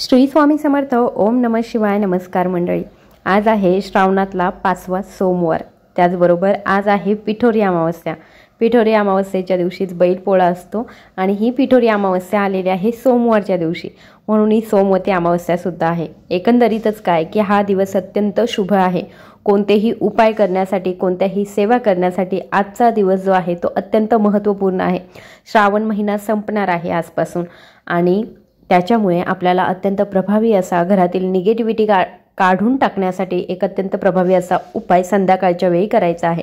श्री स्वामी समर्थ ओम नम शिवाय नमस्कार मंडळी आज आहे श्रावणातला पाचवा सोमवार त्याचबरोबर आज आहे पिठोरी अमावस्या पिठोरी अमावस्येच्या दिवशीच बैलपोळा असतो आणि ही पिठोरी अमावस्या आलेली आहे सोमवारच्या दिवशी म्हणून ही सोमवती अमावस्यासुद्धा आहे एकंदरीतच काय की हा दिवस अत्यंत शुभ आहे कोणतेही उपाय करण्यासाठी कोणत्याही सेवा करण्यासाठी आजचा दिवस जो आहे तो अत्यंत महत्त्वपूर्ण आहे श्रावण महिना संपणार आहे आजपासून आणि त्याच्यामुळे आपल्याला अत्यंत प्रभावी असा घरातील निगेटिव्हिटी का काढून टाकण्यासाठी एक अत्यंत प्रभावी असा उपाय संध्याकाळच्या वेळी करायचा आहे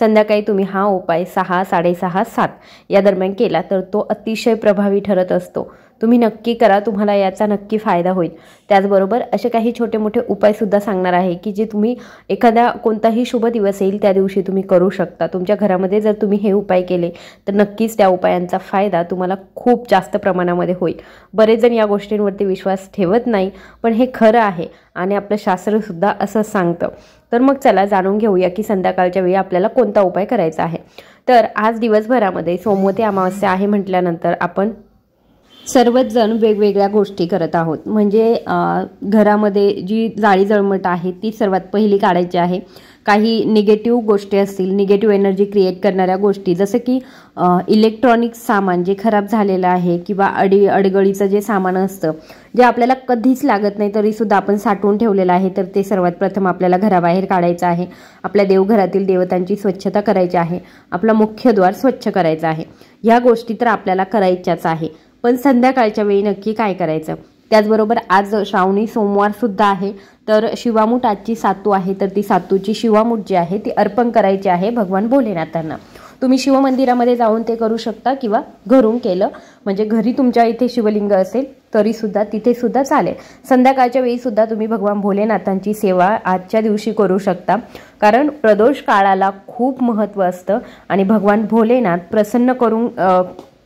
संध्याकाळी तुम्ही हा उपाय सहा साडेसहा सात या दरम्यान केला तर तो अतिशय प्रभावी ठरत असतो तुम्ही नक्की करा तुम्हाला याचा नक्की फायदा होईल त्याचबरोबर असे काही छोटे मोठे उपायसुद्धा सांगणार आहे की जे तुम्ही एखादा कोणताही शुभ दिवस येईल त्या दिवशी तुम्ही करू शकता तुमच्या घरामध्ये जर तुम्ही हे उपाय केले तर नक्कीच त्या उपायांचा फायदा तुम्हाला खूप जास्त प्रमाणामध्ये होईल बरेच जण या गोष्टींवरती विश्वास ठेवत नाही पण हे खरं आहे आणि आपलं शास्त्रसुद्धा असं सांगतं तर मग चला जाणून घेऊया की संध्याकाळच्या वेळी आपल्याला कोणता उपाय करायचा आहे तर आज दिवसभरामध्ये सोमवती अमावस्या आहे म्हटल्यानंतर आपण सर्वच जण वेगवेगळ्या गोष्टी करत आहोत म्हणजे घरामध्ये जी जाळी जळमट आहे ती सर्वात पहिली काढायची आहे काही निगेटिव्ह गोष्टी असतील निगेटिव्ह एनर्जी क्रिएट करणाऱ्या गोष्टी जसं की इलेक्ट्रॉनिक सामान जे खराब झालेलं आहे किंवा अडी अडगळीचं जे सामान असतं जे आपल्याला कधीच लागत नाही तरीसुद्धा आपण साठवून ठेवलेलं आहे तर ते सर्वात प्रथम आपल्याला घराबाहेर काढायचं आहे आपल्या देवघरातील देवतांची स्वच्छता करायची आहे आपला मुख्य द्वार स्वच्छ करायचा आहे ह्या गोष्टी तर आपल्याला करायच्याच आहे पण संध्याकाळच्या वेळी नक्की काय करायचं त्याचबरोबर आज श्रावणी सोमवार सुद्धा आहे तर शिवामूठ आजची सातू आहे तर ती सातूची शिवामूठ जी आहे ती अर्पण करायची आहे भगवान भोलेनाथांना तुम्ही शिवमंदिरामध्ये जाऊन ते करू शकता किंवा घरून केलं म्हणजे घरी तुमच्या इथे शिवलिंग असेल तरीसुद्धा सुद्धा चालेल संध्याकाळच्या वेळीसुद्धा तुम्ही भगवान भोलेनाथांची सेवा आजच्या दिवशी करू शकता कारण प्रदोष काळाला खूप महत्त्व असतं आणि भगवान भोलेनाथ प्रसन्न करून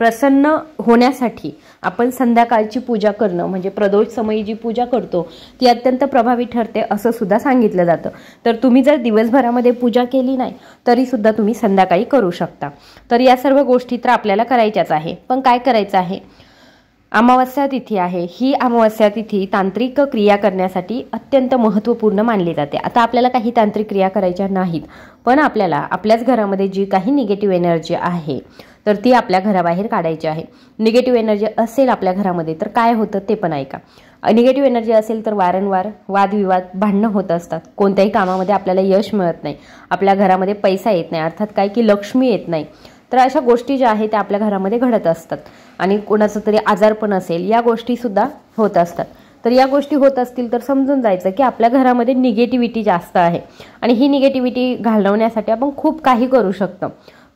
प्रसन्न होण्यासाठी आपण संध्याकाळची पूजा करणं म्हणजे प्रदोष समयी जी पूजा करतो ती अत्यंत प्रभावी ठरते असं सुद्धा सांगितलं जातं तर तुम्ही जर दिवसभरामध्ये पूजा केली नाही तरी सुद्धा तुम्ही संध्याकाळी करू शकता तर या सर्व गोष्टी तर आपल्याला करायच्याच आहे पण काय करायचं आहे अमावस्या तिथी आहे ही अमावस्या तिथी तांत्रिक क्रिया करण्यासाठी अत्यंत महत्त्वपूर्ण मानली जाते आता आपल्याला काही तांत्रिक क्रिया करायच्या नाहीत पण आपल्याला आपल्याच घरामध्ये जी काही निगेटिव्ह एनर्जी आहे तर ती आपल्या घराबाहेर काढायची आहे निगेटिव्ह एनर्जी असेल आपल्या घरामध्ये तर काय होतं ते पण ऐका निगेटिव्ह एनर्जी असेल तर वारंवार वादविवाद भांडणं होत असतात कोणत्याही कामामध्ये आपल्याला यश मिळत नाही आपल्या घरामध्ये पैसा येत नाही अर्थात काय की लक्ष्मी येत नाही तर अशा गोष्टी ज्या आहेत त्या आपल्या घरामध्ये घडत असतात आणि कोणाचं तरी आजारपण असेल या गोष्टीसुद्धा होत असतात तर या गोष्टी होत असतील तर समजून जायचं की आपल्या घरामध्ये निगेटिव्हिटी जास्त आहे आणि ही निगेटिव्हिटी घालवण्यासाठी आपण खूप काही करू शकतो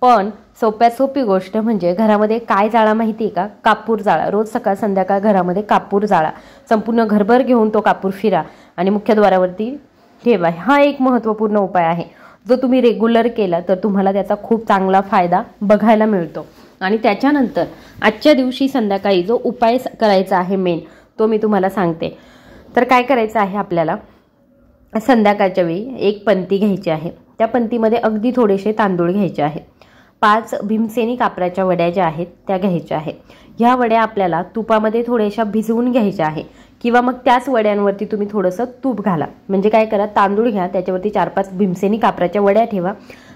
पण सोप्यात सोपी गोष्ट म्हणजे घरामध्ये काय जाळा माहिती आहे का कापूर जाळा रोज सकाळ संध्याकाळ घरामध्ये कापूर जाळा संपूर्ण घरभर घेऊन तो कापूर फिरा आणि मुख्यद्वारावरती ठेवा हा एक महत्त्वपूर्ण उपाय आहे जो तुम्ही रेग्युलर केला तर तुम्हाला त्याचा खूप चांगला फायदा बघायला मिळतो आणि त्याच्यानंतर आजच्या दिवशी संध्याकाळी जो उपाय करायचा आहे मेन तो मी तुम्हाला सांगते तर काय करायचं आहे आपल्याला संध्याकाळच्या वेळी एक पंती घ्यायची आहे त्या पंतीमध्ये अगदी थोडेसे तांदूळ घ्यायचे आहे पाच भीमसेनी कापराच्या वड्या ज्या आहेत त्या घ्यायच्या आहेत ह्या वड्या आपल्याला तुपामध्ये थोड्याशा भिजवून घ्यायच्या आहे किंवा मग त्याच वड्यांवरती तुम्ही थोडंसं तूप घाला म्हणजे काय करा तांदूळ घ्या त्याच्यावरती चार पाच भीमसेनी कापराच्या वड्या ठेवा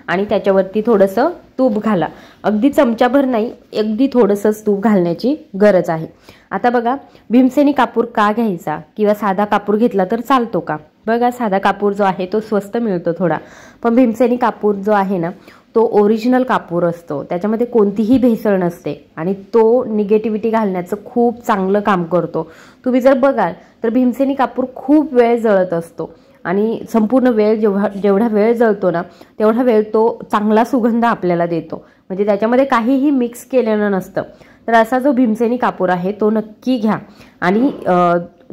आणि त्याच्यावरती थोडंसं तूप घाला अगदी चमचाभर नाही अगदी थोडंसंच तूप घालण्याची गरज आहे आता बघा भीमसेनी कापूर का घ्यायचा किंवा साधा कापूर घेतला तर चालतो का बघा साधा कापूर जो आहे तो स्वस्त मिळतो थोडा पण भीमसेनी कापूर जो आहे ना तो ओरिजिनल कापूर असतो त्याच्यामध्ये कोणतीही भेसळ नसते आणि तो निगेटिव्हिटी घालण्याचं खूप चांगलं काम करतो तुम्ही जर बघाल तर भीमसेनी कापूर खूप वेळ जळत असतो आणि संपूर्ण वेळ जेव्हा जेवढा वेळ जळतो ना तेवढा वेळ तो चांगला सुगंध आपल्याला देतो म्हणजे त्याच्यामध्ये काहीही मिक्स केलेलं नसतं तर असा जो भीमसेनी कापूर आहे तो नक्की घ्या आणि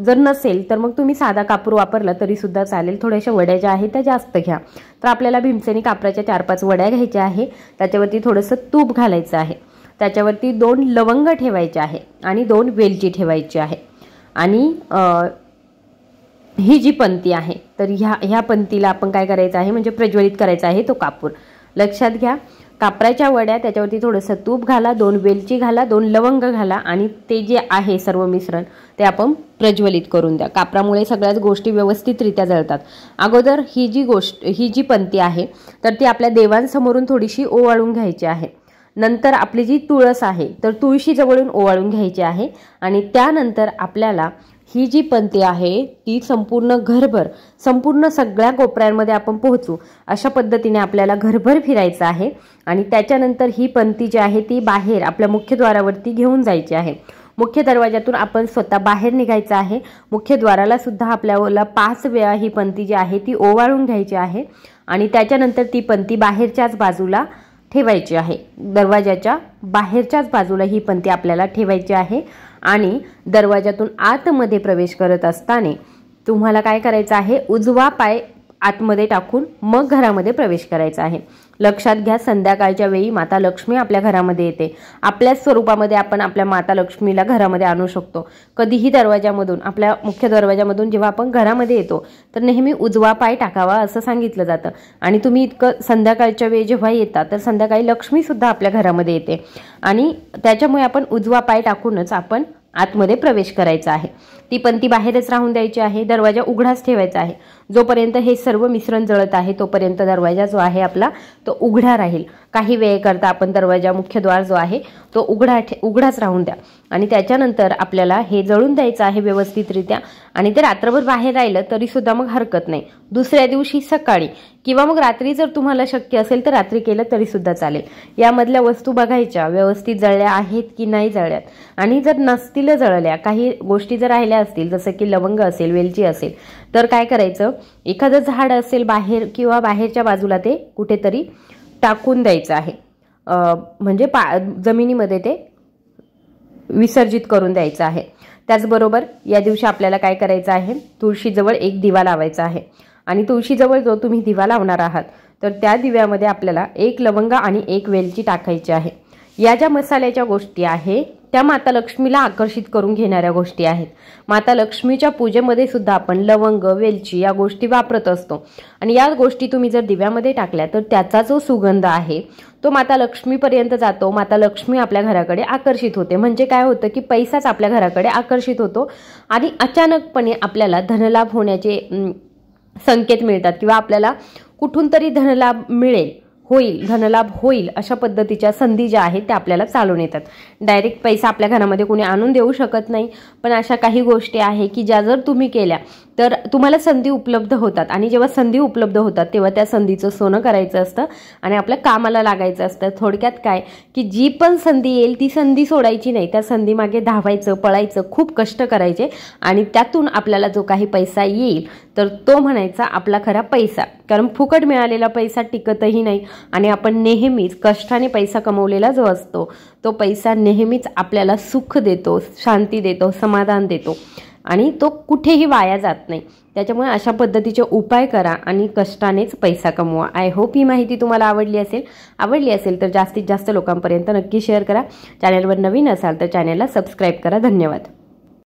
जर नसेल तर मग तुम्ही साधा कापूर वापरला तरीसुद्धा चालेल थोड्याशा वड्या ज्या आहेत त्या जास्त घ्या तर आपल्याला भीमसेनी कापराच्या चार पाच वड्या घ्यायच्या आहे त्याच्यावरती थोडंसं तूप घालायचं आहे त्याच्यावरती दोन लवंग ठेवायचे आहे आणि दोन वेलची ठेवायची आहे आणि ही जी पंती आहे तर ह्या ह्या पंतीला आपण काय करायचं आहे म्हणजे प्रज्वलित करायचा आहे तो कापूर लक्षात घ्या कापराच्या वड्या त्याच्यावरती थोडंसं तूप घाला दोन वेलची घाला दोन लवंग घाला आणि ते जे आहे सर्व मिश्रण ते आपण प्रज्वलित करून द्या कापरामुळे सगळ्याच गोष्टी व्यवस्थितरित्या जळतात अगोदर ही जी गोष्ट ही जी पंती आहे तर ती आपल्या देवांसमोरून थोडीशी ओवाळून घ्यायची आहे नंतर आपली जी तुळस आहे तर तुळशीजवळून ओवाळून घ्यायची आहे आणि त्यानंतर आपल्याला ही जी पंती आहे ती संपूर्ण घरभर संपूर्ण सगळ्या कोपऱ्यांमध्ये आपण पोहोचू अशा पद्धतीने आपल्याला घरभर फिरायचं आहे आणि त्याच्यानंतर ही पंती जी आहे ती बाहेर आपल्या मुख्यद्वारावरती घेऊन जायची आहे मुख्य दरवाज्यातून आपण स्वतः बाहेर निघायचं आहे मुख्यद्वाराला सुद्धा आपल्याला पाच वेळा ही पंथी जी आहे ती ओवाळून घ्यायची आहे आणि त्याच्यानंतर ती पंथी बाहेरच्याच बाजूला ठेवायची आहे दरवाजाच्या बाहेरच्याच बाजूला ही पंती आपल्याला ठेवायची आहे आणि दरवाजातून आतमध्ये प्रवेश करत असताना तुम्हाला काय करायचं आहे उजवा पाय आतमध्ये टाकून मग घरामध्ये प्रवेश करायचा आहे लक्षात घ्या संध्याकाळच्या वेळी माता लक्ष्मी आपल्या घरामध्ये येते आपल्याच स्वरूपामध्ये आपण आपल्या माता लक्ष्मीला घरामध्ये आणू शकतो कधीही दरवाजामधून आपल्या मुख्य दरवाजामधून जेव्हा आपण घरामध्ये येतो तर नेहमी उजवा पाय टाकावा असं सांगितलं जातं आणि तुम्ही इतकं संध्याकाळच्या वेळी जेव्हा येता तर संध्याकाळी सुद्धा आपल्या घरामध्ये येते आणि त्याच्यामुळे आपण उजवा पाय टाकूनच आपण आतमध्ये प्रवेश करायचा आहे ती पण ती बाहेरच राहून द्यायची आहे दरवाजा उघडाच ठेवायचा आहे जोपर्यंत हे सर्व मिश्रण जळत आहे तोपर्यंत दरवाजा जो आहे आपला तो उघडा राहील काही वेळेकरता आपण दरवाजा मुख्य द्वार जो आहे तो उघडा उघडाच राहून द्या आणि त्याच्यानंतर आपल्याला हे जळून द्यायचं आहे व्यवस्थितरित्या आणि ते रात्रभर बाहेर राहिलं सुद्धा मग हरकत नाही दुसऱ्या दिवशी सकाळी किंवा मग रात्री जर तुम्हाला शक्य असेल तर रात्री केलं तरी सुद्धा चालेल यामधल्या वस्तू बघायच्या व्यवस्थित जळल्या आहेत की नाही जळल्यात आणि जर नसतील जळल्या काही गोष्टी जर राहिल्या असतील जसं की लवंग असेल वेलची असेल तर काय करायचं एखादं झाड असेल बाहेर किंवा बाहेरच्या बाजूला ते कुठेतरी टाकून द्यायचं आहे म्हणजे पा जमिनीमध्ये ते विसर्जित करून द्यायचं आहे त्याचबरोबर या दिवशी आपल्याला काय करायचं आहे तुळशीजवळ एक दिवा लावायचा आहे आणि तुळशीजवळ जो तुम्ही दिवा लावणार आहात तर त्या दिव्यामध्ये आपल्याला एक लवंग आणि एक वेलची टाकायची आहे या ज्या मसाल्याच्या गोष्टी आहे त्या माता लक्ष्मीला आकर्षित करून घेणाऱ्या गोष्टी आहेत माता लक्ष्मीच्या पूजेमध्ये सुद्धा आपण लवंग वेलची या गोष्टी वापरत असतो आणि या गोष्टी तुम्ही जर दिव्यामध्ये टाकल्या तर त्याचा जो सुगंध आहे तो माता लक्ष्मीपर्यंत जातो माता लक्ष्मी आपल्या घराकडे आकर्षित होते म्हणजे काय होतं की पैसाच आपल्या घराकडे आकर्षित होतो आणि अचानकपणे आपल्याला धनलाभ होण्याचे संकेत मिळतात किंवा आपल्याला कुठून तरी धनलाभ मिळेल होईल धनलाभ होईल अशा पद्धतीच्या संधी ज्या आहेत त्या आपल्याला चालून येतात डायरेक्ट पैसा आपल्या घरामध्ये कोणी आणून देऊ शकत नाही पण अशा काही गोष्टी आहे की ज्या जर तुम्ही केल्या तर तुम्हाला संधी उपलब्ध होतात आणि जेव्हा संधी उपलब्ध होतात तेव्हा त्या संधीचं सोनं करायचं असतं आणि आपल्या कामाला लागायचं असतं थोडक्यात काय की जी पण संधी येईल ती संधी सोडायची नाही त्या संधीमागे धावायचं पळायचं खूप कष्ट करायचे आणि त्यातून आपल्याला जो काही पैसा येईल तर तो म्हणायचा आपला खरा पैसा कारण फुकट मिळालेला पैसा टिकतही नाही आणि आपण नेहमीच कष्टाने पैसा कमवलेला जो असतो तो पैसा नेहमीच आपल्याला सुख देतो शांती देतो समाधान देतो आणि तो कुठेही वाया जात नाही त्याच्यामुळे अशा पद्धतीचे उपाय करा आणि कष्टानेच पैसा कमवा आय होप ही माहिती तुम्हाला आवडली असेल आवडली असेल तर जास्तीत जास्त लोकांपर्यंत नक्की शेअर करा चॅनलवर नवीन असाल तर चॅनलला सबस्क्राईब करा धन्यवाद